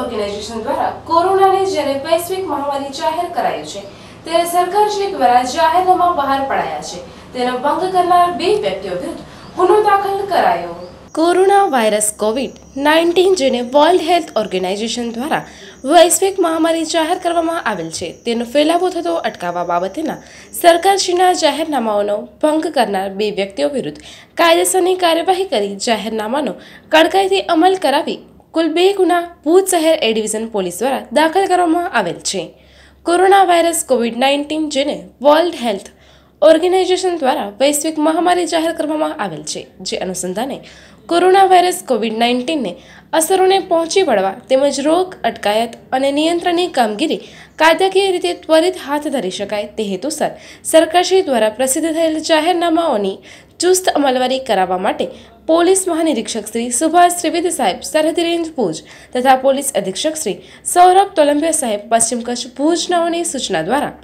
organisation દ્વારા કોરોનાને જ્યારે વૈશ્વિક મહામારી જાહેર કરાયું છે ત્યારે સરકારશ્રી દ્વારા જાહેરનામા બહાર પડાયા છે તેનો ભંગ કરનાર બે વ્યક્તિઓ વિરુદ્ધ ગુનો દાખલ કરાયો કોરોના વાયરસ કોવિડ નાઇન્ટીન જેને વર્લ્ડ હેલ્થ ઓર્ગેનાઇઝેશન દ્વારા વૈશ્વિક મહામારી જાહેર કરવામાં આવેલ છે તેનો ફેલાવો થતો અટકાવવા બાબતેના સરકારશ્રીના જાહેરનામાઓનો ભંગ કરનાર બે વ્યક્તિઓ વિરુદ્ધ કાયદેસરની કાર્યવાહી કરી જાહેરનામાનો કડકાઈથી અમલ કરાવી કુલ બે ગુના ભુજ શહેર એ ડિવિઝન પોલીસ દ્વારા દાખલ કરવામાં આવેલ છે કોરોના વાયરસ કોવિડ નાઇન્ટીન જેને વર્લ્ડ હેલ્થ ઓર્ગેનાઇઝેશન દ્વારા વૈશ્વિક મહામારી જાહેર કરવામાં આવેલ છે જે અનુસંધાને કોરોના વાયરસ કોવિડ નાઇન્ટીનને અસરોને પહોંચી વળવા તેમજ રોગ અટકાયત અને નિયંત્રણની કામગીરી કાયદાકીય રીતે ત્વરિત હાથ ધરી શકાય તે હેતુસર સરકારશ્રી દ્વારા પ્રસિદ્ધ થયેલ જાહેરનામાઓની ચુસ્ત અમલવારી કરાવવા માટે પોલીસ મહાનિરીક્ષક શ્રી સુભાષ ત્રિવેદી સાહેબ સરહદી રેન્જ ભુજ તથા પોલીસ અધિક્ષક શ્રી સૌરભ તોલંબિયા સાહેબ પશ્ચિમ કચ્છ ભુજનાઓની સૂચના દ્વારા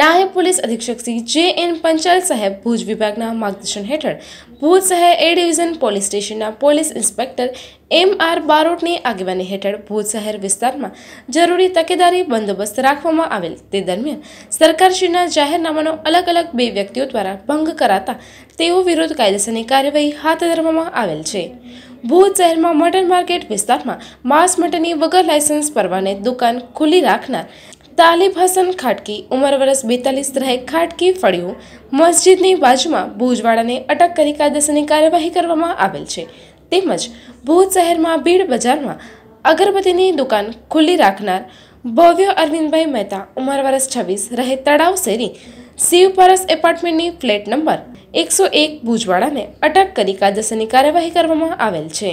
નાયબ પોલીસ અધિક્ષક શ્રી જે એન પંચાલ સાહેબ ભુજ વિભાગના માર્ગદર્શન હેઠળ ભુજ શહેર એ ડિવિઝન પોલીસ સ્ટેશનના પોલીસ ઇન્સ્પેક્ટર એમ આર બારોટની આગેવાની હેઠળ ભુજ શહેર વિસ્તારમાં જરૂરી તકેદારી બંદોબસ્ત રાખવામાં આવેલ તે દરમિયાન સરકારશ્રીના જાહેરનામાનો અલગ અલગ બે વ્યક્તિઓ દ્વારા ભંગ કરાતા તેઓ વિરોધ કાયદેસરની કાર્યવાહી હાથ ધરવામાં આવેલ છે ભુજ શહેરમાં મટન માર્કેટ વિસ્તારમાં માંસ મટનની વગર લાયસન્સ પરવાને દુકાન ખુલ્લી રાખનાર તાલિબ હસન ખાટકી ઉંમર વર્ષ બેતાલીસ રહે ખાટકી ફળ્યું મસ્જિદની બાજુમાં ભુજવાળાને અટક કરી કાયદેસરની કાર્યવાહી કરવામાં આવેલ છે તેમજ ભુજ શહેરમાં બીડ બજારમાં અગરબત્તીની દુકાન ખુલ્લી રાખનાર ભવ્ય અરવિંદભાઈ મહેતા ઉંમર વર્ષ છવ્વીસ રહે તળાવ શેરી શિવપરસ એપાર્ટમેન્ટની ફ્લેટ નંબર એકસો એક ભુજવાળાને અટક કરી કાયદેસરની કાર્યવાહી કરવામાં આવેલ છે